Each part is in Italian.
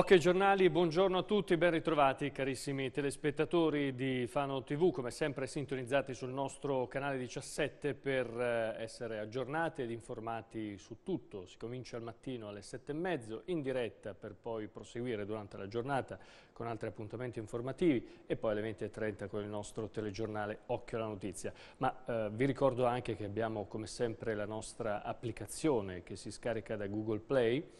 Ok giornali, buongiorno a tutti, ben ritrovati carissimi telespettatori di Fano TV, come sempre sintonizzati sul nostro canale 17 per eh, essere aggiornati ed informati su tutto. Si comincia al mattino alle 7 e mezzo in diretta per poi proseguire durante la giornata con altri appuntamenti informativi e poi alle 20.30 con il nostro telegiornale Occhio alla Notizia. Ma eh, vi ricordo anche che abbiamo come sempre la nostra applicazione che si scarica da Google Play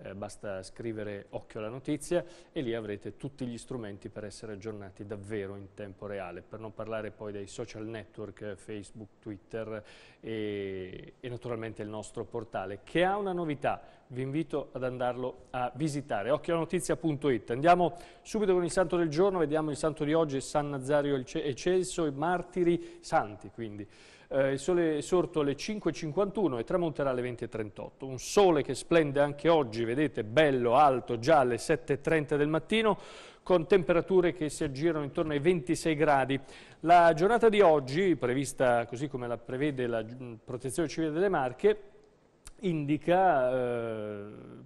eh, basta scrivere occhio alla notizia e lì avrete tutti gli strumenti per essere aggiornati davvero in tempo reale, per non parlare poi dei social network, eh, Facebook, Twitter e, e naturalmente il nostro portale che ha una novità, vi invito ad andarlo a visitare, occhiolanotizia.it. Andiamo subito con il santo del giorno, vediamo il santo di oggi, San Nazario e Celso, i martiri santi quindi eh, il sole è sorto alle 5.51 e tramonterà alle 20.38. Un sole che splende anche oggi, vedete, bello, alto, già alle 7.30 del mattino, con temperature che si aggirano intorno ai 26 gradi. La giornata di oggi, prevista così come la prevede la Protezione Civile delle Marche, indica eh,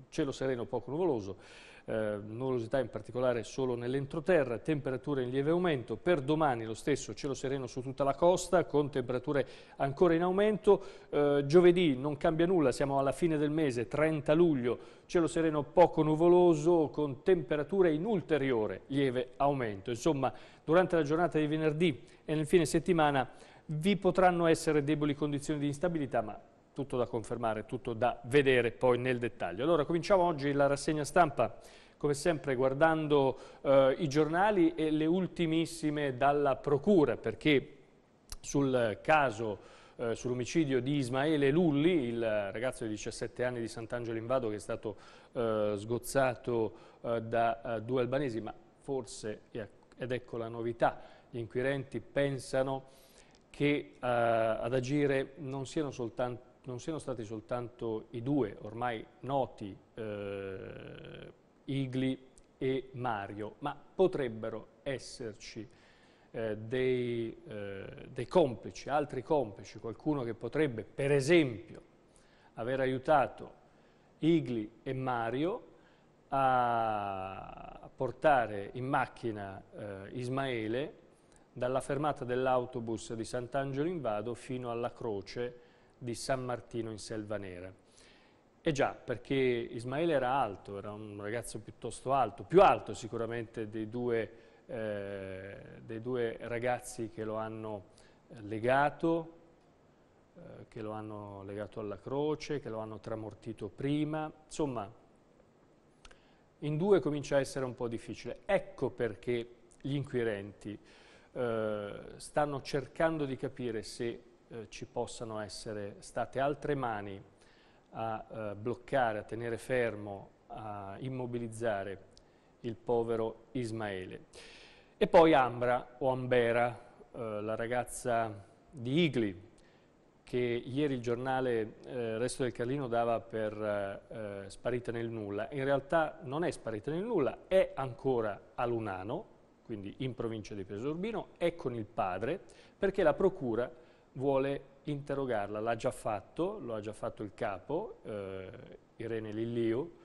cielo sereno poco nuvoloso eh, nuvolosità in particolare solo nell'entroterra, temperature in lieve aumento, per domani lo stesso cielo sereno su tutta la costa con temperature ancora in aumento, eh, giovedì non cambia nulla, siamo alla fine del mese, 30 luglio, cielo sereno poco nuvoloso con temperature in ulteriore lieve aumento, insomma durante la giornata di venerdì e nel fine settimana vi potranno essere deboli condizioni di instabilità, ma tutto da confermare, tutto da vedere poi nel dettaglio. Allora cominciamo oggi la rassegna stampa come sempre guardando eh, i giornali e le ultimissime dalla Procura perché sul caso eh, sull'omicidio di Ismaele Lulli, il ragazzo di 17 anni di Sant'Angelo in Vado che è stato eh, sgozzato eh, da eh, due albanesi, ma forse, ed ecco la novità, gli inquirenti pensano che ad agire non siano soltanto non siano stati soltanto i due ormai noti eh, Igli e Mario, ma potrebbero esserci eh, dei, eh, dei, complici, altri complici, qualcuno che potrebbe per esempio aver aiutato Igli e Mario a portare in macchina eh, Ismaele dalla fermata dell'autobus di Sant'Angelo in Vado fino alla croce di San Martino in Selva Nera. E già, perché Ismaele era alto, era un ragazzo piuttosto alto, più alto sicuramente dei due, eh, dei due ragazzi che lo hanno eh, legato, eh, che lo hanno legato alla croce, che lo hanno tramortito prima. Insomma, in due comincia a essere un po' difficile. Ecco perché gli inquirenti eh, stanno cercando di capire se eh, ci possano essere state altre mani a eh, bloccare, a tenere fermo, a immobilizzare il povero Ismaele. E poi Ambra o Ambera, eh, la ragazza di Igli, che ieri il giornale eh, Resto del Carlino dava per eh, eh, sparita nel nulla. In realtà non è sparita nel nulla, è ancora a Lunano, quindi in provincia di Pesorbino, è con il padre, perché la procura vuole interrogarla, l'ha già fatto, lo ha già fatto il capo, eh, Irene Lilliu,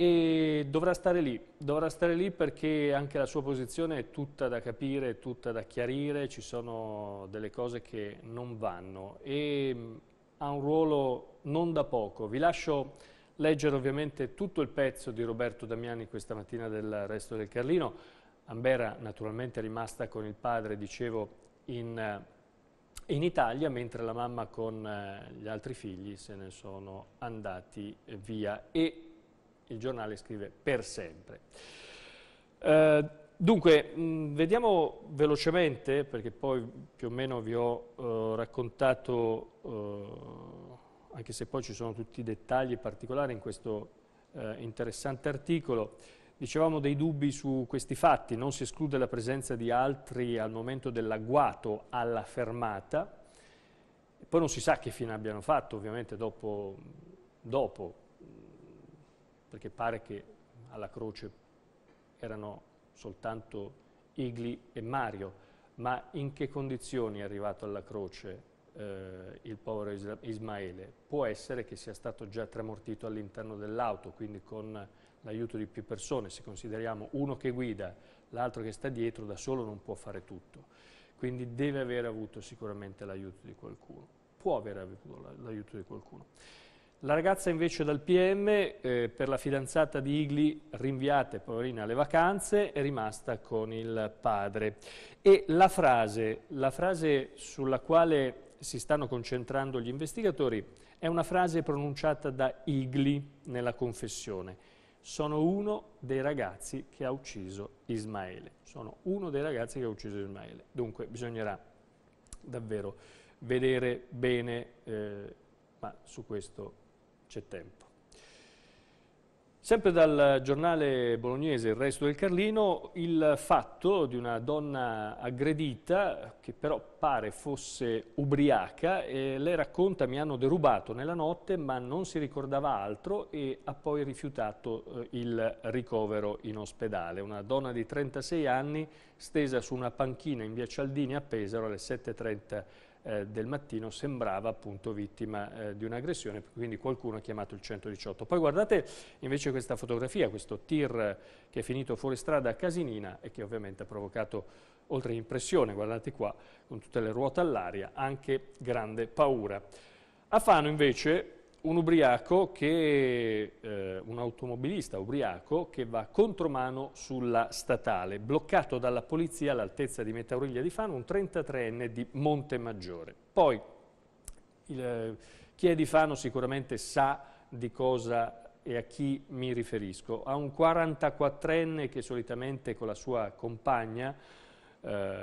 e dovrà stare lì, dovrà stare lì perché anche la sua posizione è tutta da capire, tutta da chiarire, ci sono delle cose che non vanno e mm, ha un ruolo non da poco. Vi lascio leggere ovviamente tutto il pezzo di Roberto Damiani questa mattina del Resto del Carlino. Ambera naturalmente è rimasta con il padre, dicevo, in eh, in Italia, mentre la mamma con eh, gli altri figli se ne sono andati via e il giornale scrive per sempre. Eh, dunque, vediamo velocemente, perché poi più o meno vi ho eh, raccontato, eh, anche se poi ci sono tutti i dettagli particolari in questo eh, interessante articolo, Dicevamo dei dubbi su questi fatti, non si esclude la presenza di altri al momento dell'agguato alla fermata, poi non si sa che fine abbiano fatto ovviamente dopo, dopo perché pare che alla croce erano soltanto Igli e Mario, ma in che condizioni è arrivato alla croce eh, il povero Ismaele. Può essere che sia stato già tramortito all'interno dell'auto, quindi con l'aiuto di più persone, se consideriamo uno che guida, l'altro che sta dietro, da solo non può fare tutto. Quindi deve aver avuto sicuramente l'aiuto di qualcuno, può aver avuto l'aiuto di qualcuno. La ragazza invece dal PM, eh, per la fidanzata di Igli, rinviate poverina alle vacanze, è rimasta con il padre. E la frase, la frase sulla quale si stanno concentrando gli investigatori è una frase pronunciata da Igli nella confessione. Sono uno dei ragazzi che ha ucciso Ismaele. Sono uno dei ragazzi che ha ucciso Ismaele. Dunque bisognerà davvero vedere bene, eh, ma su questo c'è tempo. Sempre dal giornale bolognese Il Resto del Carlino, il fatto di una donna aggredita che però pare fosse ubriaca e lei racconta mi hanno derubato nella notte ma non si ricordava altro e ha poi rifiutato eh, il ricovero in ospedale. Una donna di 36 anni stesa su una panchina in via Cialdini a Pesaro alle 7.30 eh, del mattino sembrava appunto vittima eh, di un'aggressione, quindi qualcuno ha chiamato il 118. Poi guardate invece questa fotografia, questo tir che è finito fuori strada a Casinina e che ovviamente ha provocato oltre impressione, guardate qua, con tutte le ruote all'aria, anche grande paura. A Fano invece un ubriaco che, eh, un automobilista ubriaco che va contromano sulla statale, bloccato dalla polizia all'altezza di Metauriglia di Fano, un 33enne di Montemaggiore. Poi il, eh, chi è di Fano sicuramente sa di cosa e a chi mi riferisco. Ha un 44enne che solitamente con la sua compagna eh,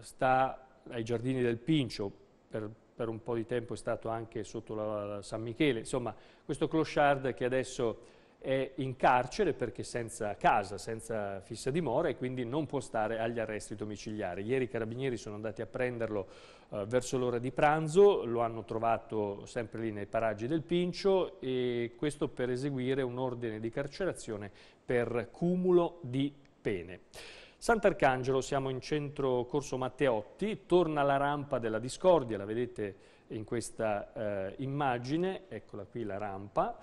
sta ai giardini del Pincio per per un po' di tempo è stato anche sotto la, San Michele, insomma questo clochard che adesso è in carcere perché senza casa, senza fissa dimora e quindi non può stare agli arresti domiciliari. Ieri i carabinieri sono andati a prenderlo eh, verso l'ora di pranzo, lo hanno trovato sempre lì nei paraggi del Pincio e questo per eseguire un ordine di carcerazione per cumulo di pene. Sant'Arcangelo, siamo in centro Corso Matteotti, torna la rampa della discordia, la vedete in questa eh, immagine, eccola qui la rampa,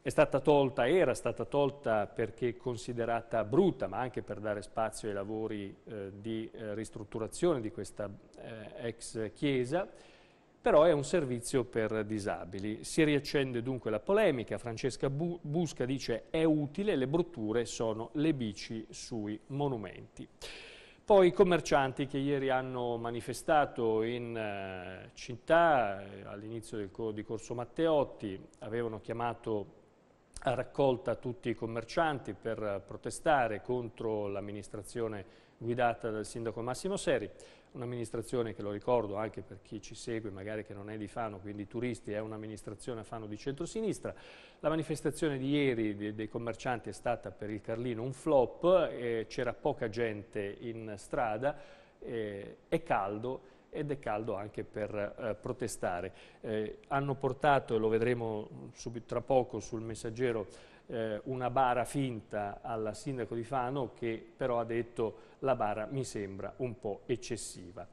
è stata tolta, era stata tolta perché considerata brutta, ma anche per dare spazio ai lavori eh, di eh, ristrutturazione di questa eh, ex chiesa, però è un servizio per disabili. Si riaccende dunque la polemica, Francesca Bu Busca dice è utile, le brutture sono le bici sui monumenti. Poi i commercianti che ieri hanno manifestato in eh, città eh, all'inizio co di Corso Matteotti avevano chiamato a raccolta tutti i commercianti per protestare contro l'amministrazione guidata dal sindaco Massimo Seri un'amministrazione che lo ricordo anche per chi ci segue, magari che non è di Fano, quindi turisti, è un'amministrazione a Fano di centrosinistra. La manifestazione di ieri dei commercianti è stata per il Carlino un flop, eh, c'era poca gente in strada, eh, è caldo ed è caldo anche per eh, protestare. Eh, hanno portato, e lo vedremo mm, subito tra poco sul messaggero, eh, una bara finta alla sindaco di Fano che però ha detto la bara mi sembra un po' eccessiva.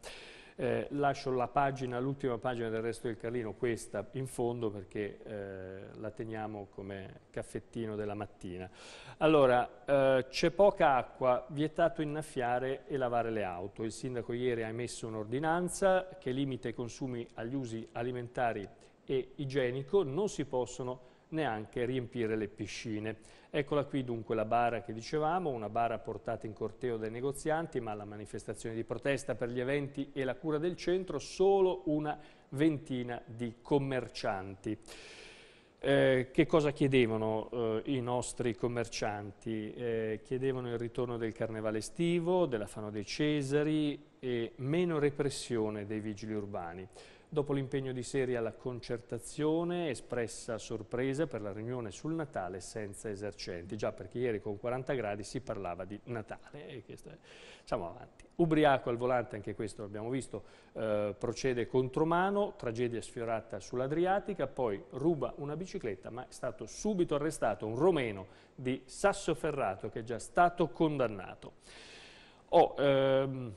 Eh, lascio la pagina, l'ultima pagina del resto del Carlino, questa in fondo perché eh, la teniamo come caffettino della mattina. Allora, eh, c'è poca acqua, vietato innaffiare e lavare le auto. Il sindaco ieri ha emesso un'ordinanza che limita i consumi agli usi alimentari e igienico, non si possono neanche riempire le piscine. Eccola qui dunque la bara che dicevamo, una bara portata in corteo dai negozianti, ma la manifestazione di protesta per gli eventi e la cura del centro solo una ventina di commercianti. Eh, che cosa chiedevano eh, i nostri commercianti? Eh, chiedevano il ritorno del carnevale estivo, della Fano dei Cesari e meno repressione dei vigili urbani. Dopo l'impegno di serie alla concertazione, espressa sorpresa per la riunione sul Natale senza esercenti, già perché ieri con 40 gradi si parlava di Natale e questo è... siamo avanti. Ubriaco al volante, anche questo l'abbiamo visto, eh, procede contromano, tragedia sfiorata sull'Adriatica, poi ruba una bicicletta ma è stato subito arrestato un romeno di Sassoferrato che è già stato condannato. Oh, ehm,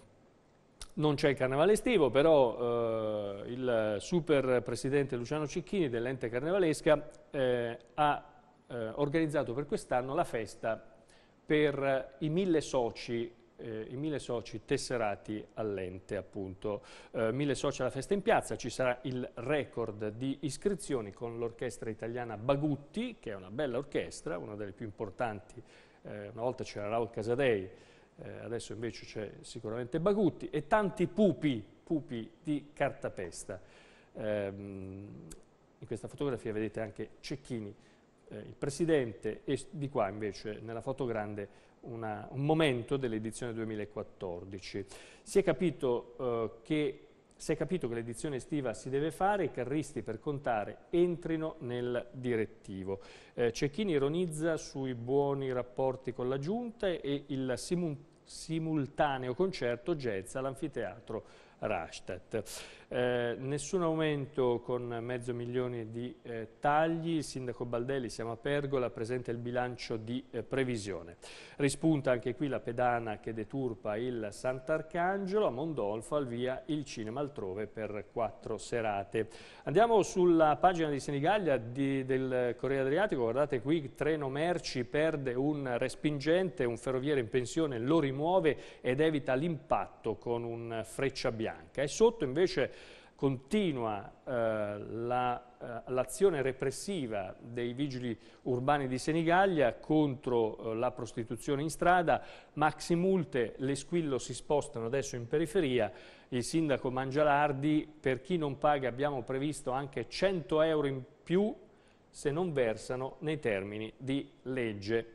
non c'è il carnevale estivo, però eh, il super presidente Luciano Cicchini dell'ente carnevalesca eh, ha eh, organizzato per quest'anno la festa per i mille soci, eh, i mille soci tesserati all'ente appunto. Eh, mille soci alla festa in piazza, ci sarà il record di iscrizioni con l'orchestra italiana Bagutti, che è una bella orchestra, una delle più importanti, eh, una volta c'era Raul Casadei, eh, adesso invece c'è sicuramente Bagutti, e tanti pupi, pupi di cartapesta. Eh, in questa fotografia vedete anche Cecchini, eh, il presidente, e di qua invece nella foto grande una, un momento dell'edizione 2014. Si è capito eh, che si è capito che l'edizione estiva si deve fare, i carristi per contare entrino nel direttivo. Eh, Cecchini ironizza sui buoni rapporti con la Giunta e il simu simultaneo concerto jazz all'anfiteatro Rastatt. Eh, nessun aumento con mezzo milione di eh, tagli, il sindaco Baldelli, siamo a Pergola, presenta il bilancio di eh, previsione. Rispunta anche qui la pedana che deturpa il Sant'Arcangelo, a Mondolfo al via il cinema altrove per quattro serate. Andiamo sulla pagina di Senigallia di, del Corriere Adriatico, guardate qui, treno merci perde un respingente, un ferroviere in pensione lo rimuove ed evita l'impatto con un freccia bianca bianca e sotto invece continua eh, l'azione la, eh, repressiva dei vigili urbani di Senigallia contro eh, la prostituzione in strada, maxi multe, le squillo si spostano adesso in periferia, il sindaco Mangialardi per chi non paga abbiamo previsto anche 100 euro in più se non versano nei termini di legge.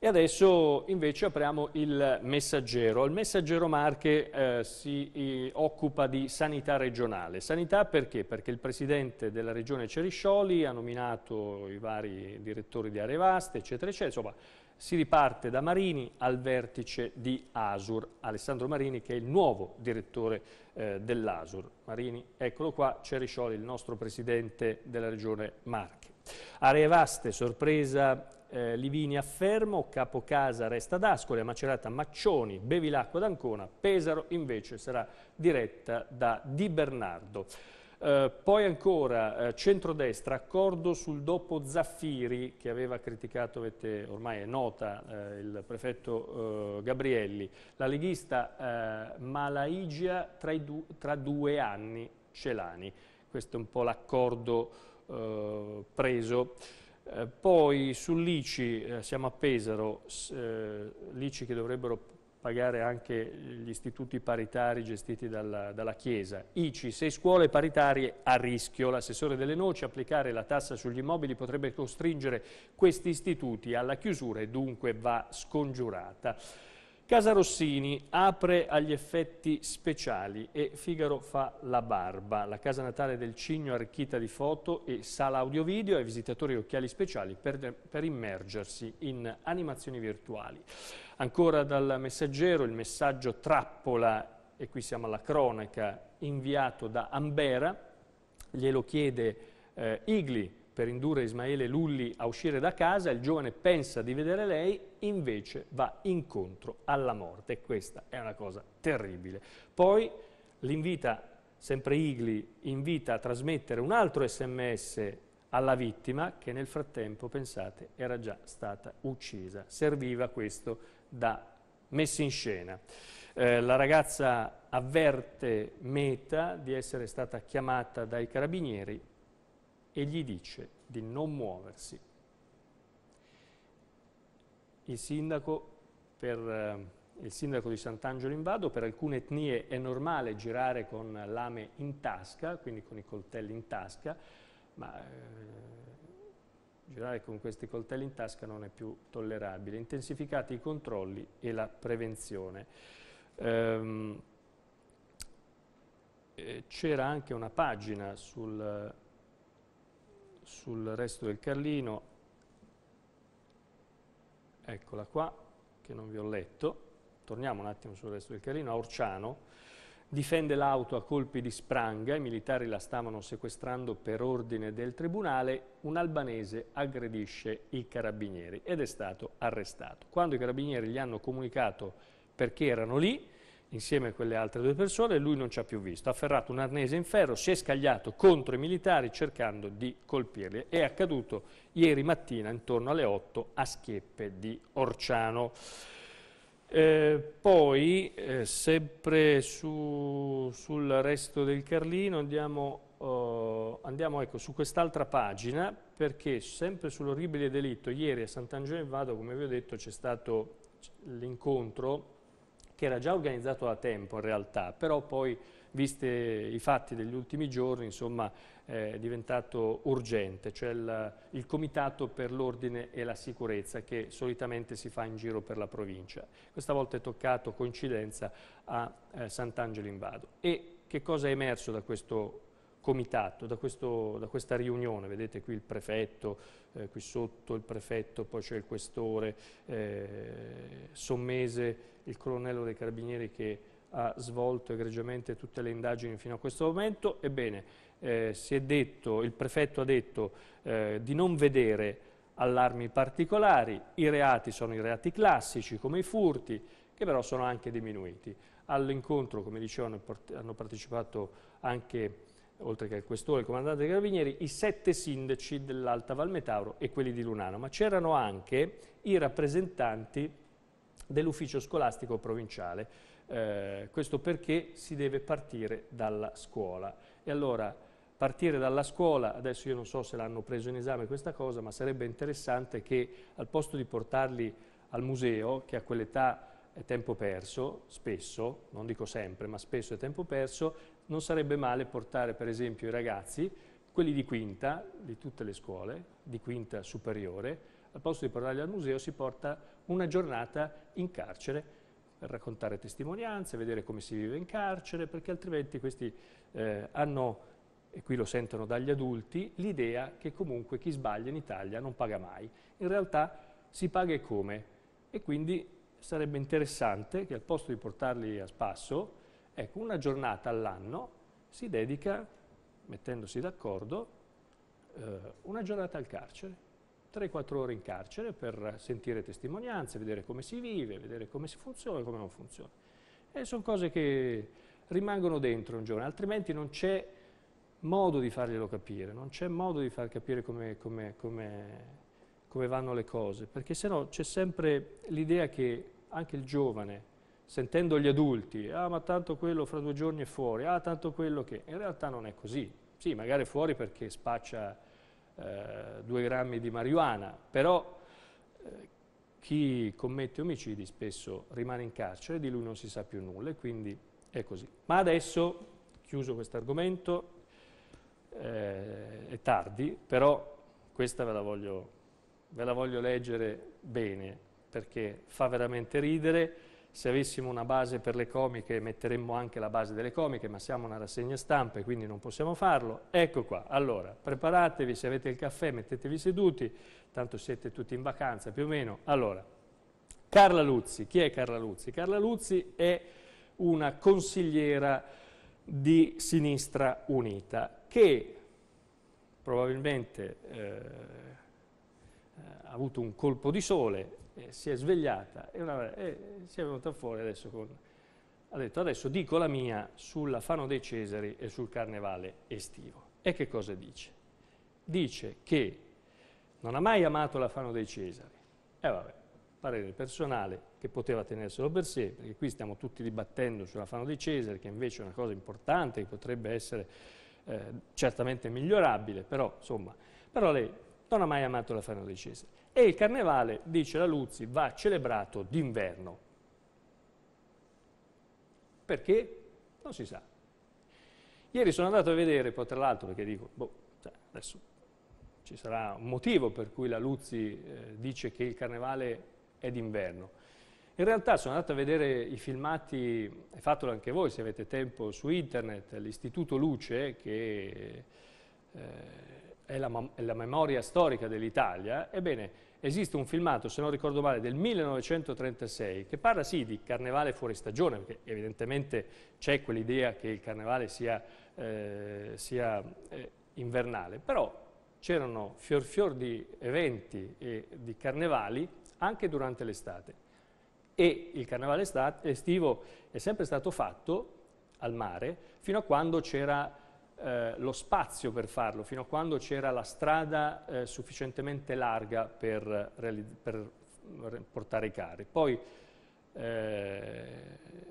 E adesso invece apriamo il messaggero. Il messaggero Marche eh, si eh, occupa di sanità regionale. Sanità perché? Perché il presidente della regione Ceriscioli ha nominato i vari direttori di aree vaste, eccetera, eccetera. Insomma, si riparte da Marini al vertice di Asur, Alessandro Marini che è il nuovo direttore eh, dell'Asur. Marini, eccolo qua, Ceriscioli, il nostro presidente della regione Marche. Aree vaste, sorpresa eh, Livini a Fermo, Capocasa resta ad Ascoli, a Macerata Maccioni, Bevilacqua d'Ancona, Pesaro invece sarà diretta da Di Bernardo. Eh, poi ancora eh, centrodestra, accordo sul dopo Zaffiri che aveva criticato, avete, ormai è nota, eh, il prefetto eh, Gabrielli, la leghista eh, Malaigia tra, du tra, due anni Celani. Questo è un po' l'accordo eh, preso. Eh, poi sull'ICI eh, siamo a Pesaro, eh, l'ICI che dovrebbero pagare anche gli istituti paritari gestiti dalla, dalla Chiesa. ICI, sei scuole paritarie a rischio. L'assessore delle noci, applicare la tassa sugli immobili potrebbe costringere questi istituti alla chiusura e dunque va scongiurata. Casa Rossini apre agli effetti speciali e Figaro fa la barba. La casa natale del Cigno arricchita di foto e sala audio-video ai visitatori occhiali speciali per, per immergersi in animazioni virtuali. Ancora dal messaggero il messaggio trappola, e qui siamo alla cronaca, inviato da Ambera, glielo chiede eh, Igli, per indurre Ismaele Lulli a uscire da casa, il giovane pensa di vedere lei, invece va incontro alla morte. E Questa è una cosa terribile. Poi l'invita, sempre Igli, invita a trasmettere un altro sms alla vittima che nel frattempo, pensate, era già stata uccisa. Serviva questo da messa in scena. Eh, la ragazza avverte Meta di essere stata chiamata dai carabinieri e gli dice di non muoversi. Il sindaco, per, eh, il sindaco di Sant'Angelo in Vado, per alcune etnie è normale girare con lame in tasca, quindi con i coltelli in tasca, ma eh, girare con questi coltelli in tasca non è più tollerabile. Intensificati i controlli e la prevenzione. Ehm, eh, C'era anche una pagina sul sul resto del Carlino, eccola qua, che non vi ho letto, torniamo un attimo sul resto del Carlino, a Orciano, difende l'auto a colpi di spranga, i militari la stavano sequestrando per ordine del tribunale, un albanese aggredisce i carabinieri ed è stato arrestato. Quando i carabinieri gli hanno comunicato perché erano lì, insieme a quelle altre due persone, lui non ci ha più visto, ha afferrato un arnese in ferro, si è scagliato contro i militari cercando di colpirli. È accaduto ieri mattina intorno alle 8 a Schieppe di Orciano. Eh, poi, eh, sempre su, sul resto del Carlino, andiamo, oh, andiamo ecco, su quest'altra pagina, perché sempre sull'orribile delitto, ieri a Sant'Angelo in Vado, come vi ho detto, c'è stato l'incontro che era già organizzato da tempo in realtà, però poi, viste i fatti degli ultimi giorni, insomma, è diventato urgente, cioè il, il Comitato per l'Ordine e la Sicurezza che solitamente si fa in giro per la provincia. Questa volta è toccato, coincidenza, a eh, Sant'Angelo in Vado. E che cosa è emerso da questo comitato, da, questo, da, questa riunione, vedete qui il prefetto, eh, qui sotto il prefetto, poi c'è il questore eh, Sommese, il colonnello dei carabinieri che ha svolto egregiamente tutte le indagini fino a questo momento, ebbene eh, detto, il prefetto ha detto eh, di non vedere allarmi particolari, i reati sono i reati classici come i furti, che però sono anche diminuiti. All'incontro, come dicevano, hanno partecipato anche oltre che il questore, il comandante dei carabinieri, i sette sindaci dell'Alta Val Metauro e quelli di Lunano, ma c'erano anche i rappresentanti dell'ufficio scolastico provinciale. Eh, questo perché si deve partire dalla scuola. E allora partire dalla scuola, adesso io non so se l'hanno preso in esame questa cosa, ma sarebbe interessante che al posto di portarli al museo, che a quell'età è tempo perso, spesso, non dico sempre, ma spesso è tempo perso, non sarebbe male portare per esempio i ragazzi, quelli di quinta, di tutte le scuole, di quinta superiore, al posto di portarli al museo si porta una giornata in carcere per raccontare testimonianze, vedere come si vive in carcere, perché altrimenti questi eh, hanno, e qui lo sentono dagli adulti, l'idea che comunque chi sbaglia in Italia non paga mai. In realtà si paga e come? E quindi sarebbe interessante che al posto di portarli a spasso Ecco, una giornata all'anno si dedica, mettendosi d'accordo, eh, una giornata al carcere. 3-4 ore in carcere per sentire testimonianze, vedere come si vive, vedere come si funziona e come non funziona. E sono cose che rimangono dentro un giorno, altrimenti non c'è modo di farglielo capire, non c'è modo di far capire come, come, come, come vanno le cose, perché sennò c'è sempre l'idea che anche il giovane sentendo gli adulti, ah ma tanto quello fra due giorni è fuori, ah tanto quello che... In realtà non è così. Sì, magari è fuori perché spaccia eh, due grammi di marijuana, però eh, chi commette omicidi spesso rimane in carcere, di lui non si sa più nulla e quindi è così. Ma adesso, chiuso questo argomento, eh, è tardi, però questa ve la, voglio, ve la voglio leggere bene perché fa veramente ridere se avessimo una base per le comiche metteremmo anche la base delle comiche, ma siamo una rassegna stampa e quindi non possiamo farlo. Ecco qua, allora, preparatevi, se avete il caffè mettetevi seduti, tanto siete tutti in vacanza più o meno. Allora, Carla Luzzi, chi è Carla Luzzi? Carla Luzzi è una consigliera di Sinistra Unita che probabilmente eh, ha avuto un colpo di sole eh, si è svegliata e, una, eh, si è venuta fuori adesso con... Ha detto adesso dico la mia sulla Fano dei Cesari e sul carnevale estivo. E che cosa dice? Dice che non ha mai amato la Fano dei Cesari. E eh, vabbè, parere personale che poteva tenerselo per sé, perché qui stiamo tutti dibattendo sulla Fano dei Cesari, che invece è una cosa importante, che potrebbe essere eh, certamente migliorabile, però insomma, però lei non ha mai amato la Fano E il carnevale, dice la Luzzi, va celebrato d'inverno. Perché? Non si sa. Ieri sono andato a vedere, poi tra l'altro, perché dico, boh, cioè, adesso ci sarà un motivo per cui la Luzzi eh, dice che il carnevale è d'inverno. In realtà sono andato a vedere i filmati, e fatelo anche voi se avete tempo, su internet, l'Istituto Luce, che... Eh, è la, è la memoria storica dell'Italia, ebbene esiste un filmato, se non ricordo male, del 1936 che parla sì di carnevale fuori stagione, perché evidentemente c'è quell'idea che il carnevale sia, eh, sia eh, invernale, però c'erano fior fior di eventi e di carnevali anche durante l'estate e il carnevale estivo è sempre stato fatto al mare fino a quando c'era eh, lo spazio per farlo, fino a quando c'era la strada eh, sufficientemente larga per, per, portare i carri. Poi eh,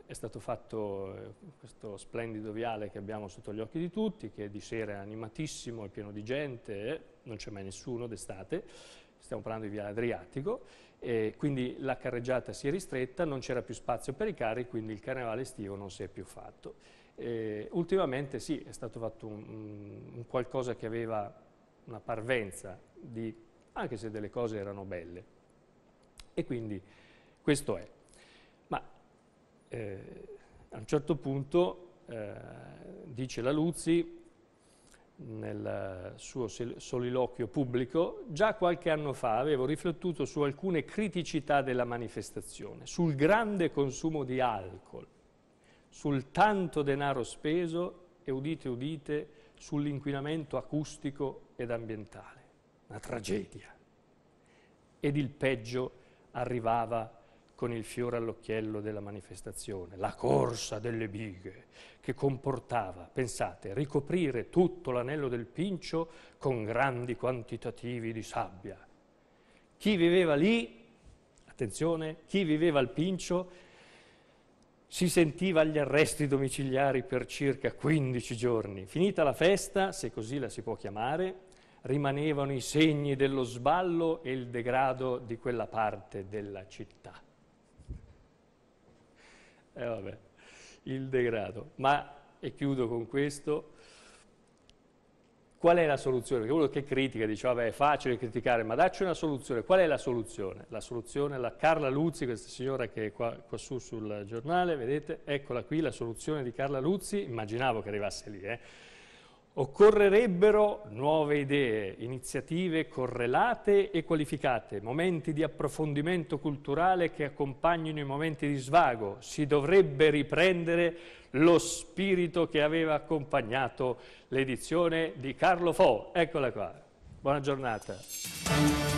è stato fatto eh, questo splendido viale che abbiamo sotto gli occhi di tutti, che di sera è animatissimo, è pieno di gente, non c'è mai nessuno d'estate, stiamo parlando di Viale Adriatico, e quindi la carreggiata si è ristretta, non c'era più spazio per i carri, quindi il carnevale estivo non si è più fatto. Eh, ultimamente sì, è stato fatto un, un qualcosa che aveva una parvenza di, anche se delle cose erano belle. E quindi questo è. Ma eh, a un certo punto, eh, dice la Luzzi, nel suo soliloquio pubblico, già qualche anno fa avevo riflettuto su alcune criticità della manifestazione, sul grande consumo di alcol sul tanto denaro speso e udite udite sull'inquinamento acustico ed ambientale. Una tragedia. Ed il peggio arrivava con il fiore all'occhiello della manifestazione, la corsa delle bighe, che comportava, pensate, ricoprire tutto l'anello del Pincio con grandi quantitativi di sabbia. Chi viveva lì, attenzione, chi viveva al Pincio si sentiva agli arresti domiciliari per circa 15 giorni. Finita la festa, se così la si può chiamare, rimanevano i segni dello sballo e il degrado di quella parte della città. E eh vabbè, il degrado. Ma, e chiudo con questo, Qual è la soluzione? Perché uno che critica dice, vabbè è facile criticare, ma dacci una soluzione. Qual è la soluzione? La soluzione, la Carla Luzzi, questa signora che è qua, qua su sul giornale, vedete, eccola qui la soluzione di Carla Luzzi, immaginavo che arrivasse lì, eh? Occorrerebbero nuove idee, iniziative correlate e qualificate, momenti di approfondimento culturale che accompagnino i momenti di svago. Si dovrebbe riprendere lo spirito che aveva accompagnato l'edizione di Carlo Fo. Eccola qua. Buona giornata.